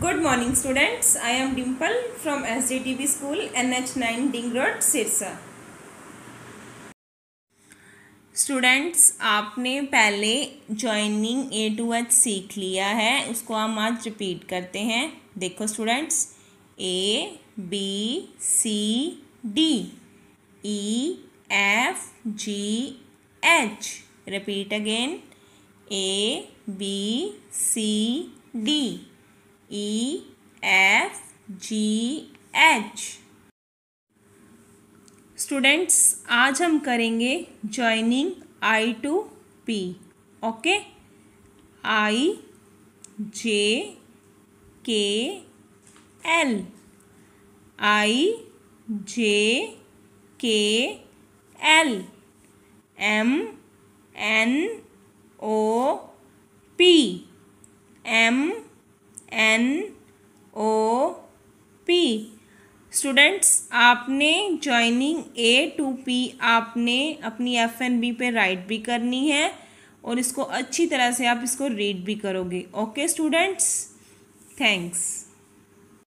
good morning students I am Dimple from S D T V school N H nine डिंग road Sirsa students आपने पहले joining A to H सीख लिया है उसको हम आज रिपीट करते हैं देखो students A B C D E F G H repeat again A B C D E F G H students आज हम करेंगे joining I to P okay I J K L I J K L M N O P M N O P students आपने joining A to P आपने अपनी F N B पे write भी करनी है और इसको अच्छी तरह से आप इसको रीड भी करोगे ओके स्टूडेंट्स थैंक्स